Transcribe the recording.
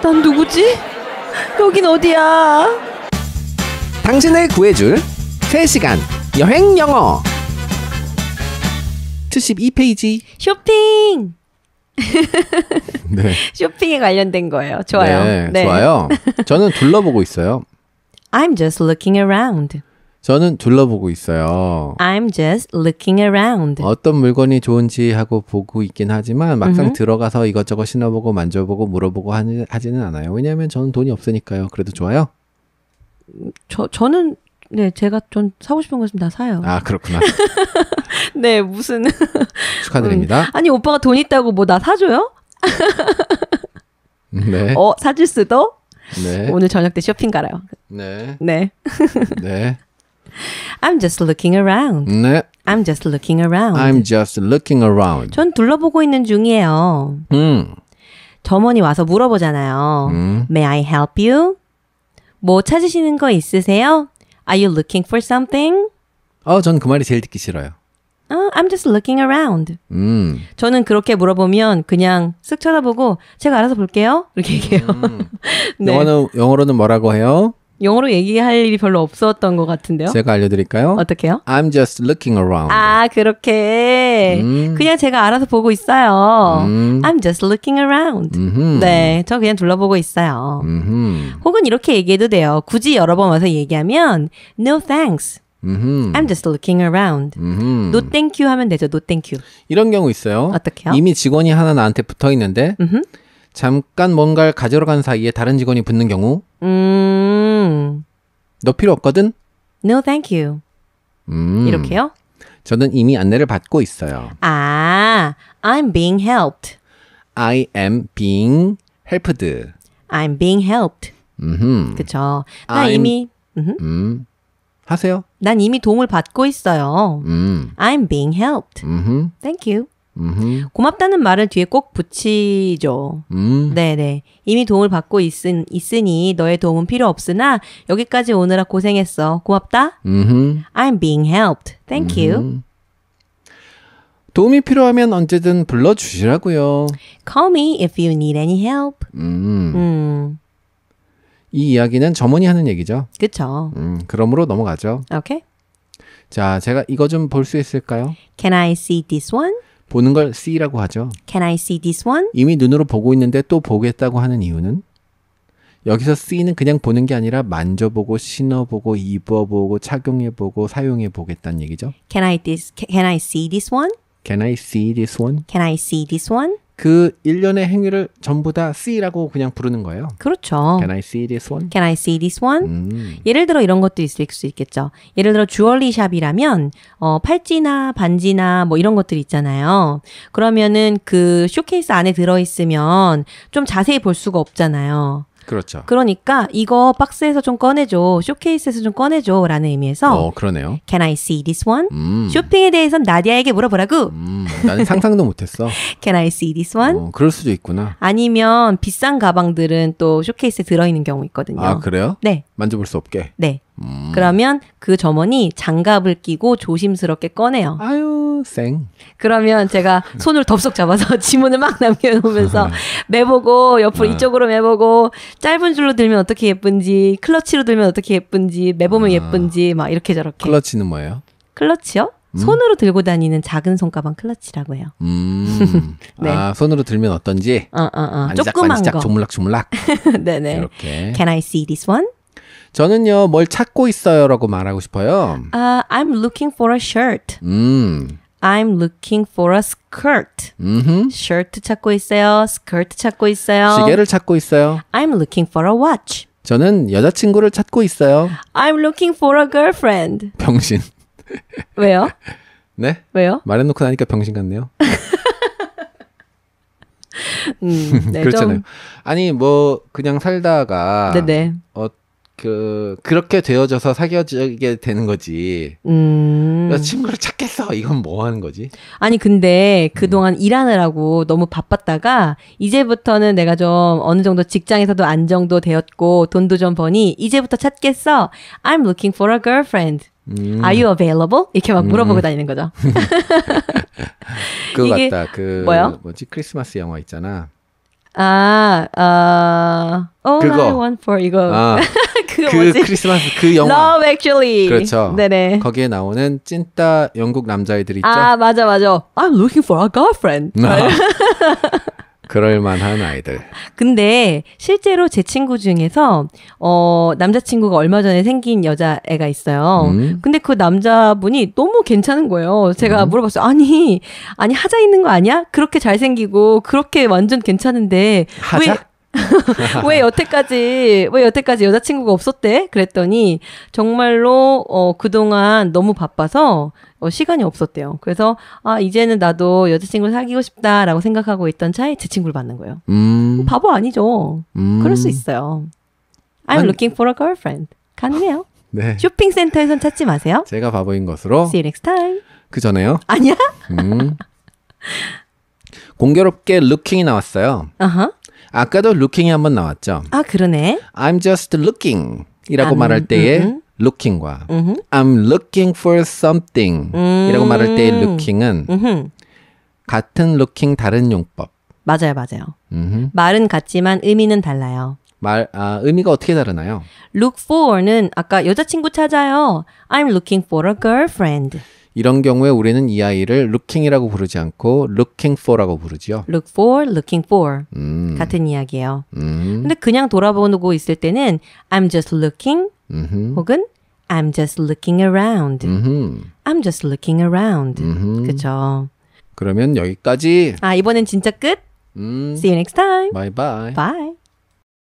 난 누구지? 여긴 어디야? 당신을 구해줄 3시간 여행 영어 72페이지 쇼핑 네. 쇼핑에 관련된 거예요. 좋아요. 네, 네. 좋아요. 저는 둘러보고 있어요. I'm just looking around. 저는 둘러보고 있어요. I'm just looking around. 어떤 물건이 좋은지 하고 보고 있긴 하지만 막상 mm-hmm. 들어가서 이것저것 신어보고 만져보고 물어보고 하는, 하지는 않아요. 왜냐하면 저는 돈이 없으니까요. 그래도 좋아요. 저 저는 네, 제가 좀 사고 싶은 것은 다 사요. 아, 그렇구나. 네, 무슨. 축하드립니다. 음. 아니, 오빠가 돈 있다고 뭐 나 사줘요? 음, 네. 어, 사줄 수도? 네. 오늘 저녁 때 쇼핑 가라요. 네. 네. 네. I'm just looking around. 네. I'm just looking around. I'm just looking around. 전 둘러보고 있는 중이에요. 음. 점원이 와서 물어보잖아요. 음. May I help you? 뭐 찾으시는 거 있으세요? Are you looking for something? 어, 전그 말이 제일 듣기 싫어요. 어, I'm just looking around. 음. 저는 그렇게 물어보면 그냥 쓱 쳐다보고 제가 알아서 볼게요. 이렇게 얘기해요. 음. 네. 영어는, 영어로는 뭐라고 해요? 영어로 얘기할 일이 별로 없었던 것 같은데요. 제가 알려드릴까요? 어떻게요? I'm just looking around. 아 그렇게 음. 그냥 제가 알아서 보고 있어요. 음. I'm just looking around. 음흠. 네, 저 그냥 둘러보고 있어요. 음흠. 혹은 이렇게 얘기해도 돼요. 굳이 여러 번 와서 얘기하면 No thanks. 음흠. I'm just looking around. 음흠. No thank you 하면 되죠. No thank you. 이런 경우 있어요. 어떻게요? 이미 직원이 하나 나한테 붙어 있는데 잠깐 뭔가를 가져러 간 사이에 다른 직원이 붙는 경우 음. 너 필요 없거든? No, thank you. 음. 이렇게요? 저는 이미 안내를 받고 있어요. 아, I'm being helped. I am being helped. I'm being helped. 음흠. 그쵸. 나 I'm, 이미, 음흠. 음. 하세요. 난 이미 도움을 받고 있어요. 음. I'm being helped. 음흠. Thank you. 음흠. 고맙다는 말을 뒤에 꼭 붙이죠. 음. 네네. 이미 도움을 받고 있 있으니 너의 도움은 필요 없으나 여기까지 오느라 고생했어. 고맙다. 음흠. I'm being helped. Thank 음흠. you. 도움이 필요하면 언제든 불러주시라고요. Call me if you need any help. 음. 음. 이 이야기는 점원이 하는 얘기죠. 그쵸. 음, 그러므로 넘어가죠. 오케이. Okay. 자, 제가 이거 좀 볼 수 있을까요? Can I see this one? 보는 걸 see라고 하죠. Can I see this one? 이미 눈으로 보고 있는데 또 보겠다고 하는 이유는 여기서 see는 그냥 보는 게 아니라 만져보고 신어보고 입어보고 착용해보고 사용해보겠다는 얘기죠. Can I this Can I see this one? Can I see this one? Can I see this one? 그 일련의 행위를 전부 다 see라고 그냥 부르는 거예요. 그렇죠. Can I see this one? Can I see this one? 음. 예를 들어 이런 것도 있을 수 있겠죠. 예를 들어 주얼리 샵이라면 어, 팔찌나 반지나 뭐 이런 것들 있잖아요. 그러면은 그 쇼케이스 안에 들어 있으면 좀 자세히 볼 수가 없잖아요. 그렇죠. 그러니까 이거 박스에서 좀 꺼내줘, 쇼케이스에서 좀 꺼내줘라는 의미에서. 어, 그러네요. Can I see this one? 음. 쇼핑에 대해선 나디아에게 물어보라고. 음, 나는 상상도 못했어. Can I see this one? 어, 그럴 수도 있구나. 아니면 비싼 가방들은 또 쇼케이스에 들어있는 경우 있거든요. 아 그래요? 네. 만져볼 수 없게. 네. 음. 그러면 그 점원이 장갑을 끼고 조심스럽게 꺼내요. 아유. 생. 그러면 제가 손을 덥석 잡아서 지문을 막 남겨놓으면서 매보고 옆으로 네. 이쪽으로 매보고 짧은 줄로 들면 어떻게 예쁜지 클러치로 들면 어떻게 예쁜지 매보면 아. 예쁜지 막 이렇게 저렇게. 클러치는 뭐예요? 클러치요? 음? 손으로 들고 다니는 작은 손가방 클러치라고 해요. 음. 네. 아, 손으로 들면 어떤지. 어, 어, 어. 만지작, 조그만 만지작, 거. 조물락 조물락. 네네. 이렇게. Can I see this one? 저는요, 뭘 찾고 있어요라고 말하고 싶어요. Uh, I'm looking for a shirt. 음. I'm looking for a skirt. 음흠. shirt 찾고 있어요. skirt 찾고 있어요. 시계를 찾고 있어요. I'm looking for a watch. 저는 여자친구를 찾고 있어요. I'm looking for a girlfriend. 병신. 왜요? 네? 왜요? 말해놓고 나니까 병신 같네요. 음, 네, 그렇잖아요. 좀... 아니 뭐 그냥 살다가 네네. 네. 어, 그 그렇게 되어져서 사귀어지게 되는 거지. 음. 친구를 찾겠어. 이건 뭐 하는 거지? 아니 근데 그동안 음. 일하느라고 너무 바빴다가 이제부터는 내가 좀 어느 정도 직장에서도 안정도 되었고 돈도 좀 버니 이제부터 찾겠어. I'm looking for a girlfriend. 음. Are you available? 이렇게 막 음. 물어보고 음. 다니는 거죠. 그거 같다. 그 뭐요? 뭐지 크리스마스 영화 있잖아. 아, 어, All 어, 그거. I Want For 이거. 아, 그 뭐지? 크리스마스 그 영화. Love Actually. 그렇죠. 네네. 거기에 나오는 찐따 영국 남자애들 있죠. 아 맞아 맞아. I'm looking for a girlfriend. 아. 아. 그럴 만한 아이들. 근데 실제로 제 친구 중에서 어 남자친구가 얼마 전에 생긴 여자애가 있어요. 음. 근데 그 남자분이 너무 괜찮은 거예요. 제가 음. 물어봤어요. 아니 아니 하자 있는 거 아니야? 그렇게 잘생기고 그렇게 완전 괜찮은데 하자? 왜 왜 여태까지 왜 여태까지 여자친구가 없었대? 그랬더니 정말로 어 그동안 너무 바빠서 어, 시간이 없었대요. 그래서 아 이제는 나도 여자친구를 사귀고 싶다라고 생각하고 있던 차에 제 친구를 만난 거예요. 음. 바보 아니죠. 음. 그럴 수 있어요. I'm 아니. looking for a girlfriend. 가능해요. 네. 쇼핑센터에선 찾지 마세요. 제가 바보인 것으로. See you next time. 그 전에요? 아니야. 음. 공교롭게 looking 이 나왔어요. 아하. Uh-huh. 아까도 looking이 한번 나왔죠. 아 그러네. I'm just looking이라고 I'm, 말할 때에 음음. looking과 음음. I'm looking for something이라고 음. 말할 때의 looking은 음음. 같은 looking 다른 용법. 맞아요, 맞아요. 음흠. 말은 같지만 의미는 달라요. 말, 아, 의미가 어떻게 다르나요? Look for는 아까 여자친구 찾아요. I'm looking for a girlfriend. 이런 경우에 우리는 이 아이를 looking이라고 부르지 않고 looking for라고 부르지요. look for, looking for 음. 같은 이야기예요. 음. 근데 그냥 돌아보고 있을 때는 I'm just looking 음흠. 혹은 I'm just looking around. 음흠. I'm just looking around. 그렇죠. 그러면 여기까지. 아 이번엔 진짜 끝. 음. See you next time. Bye bye. Bye.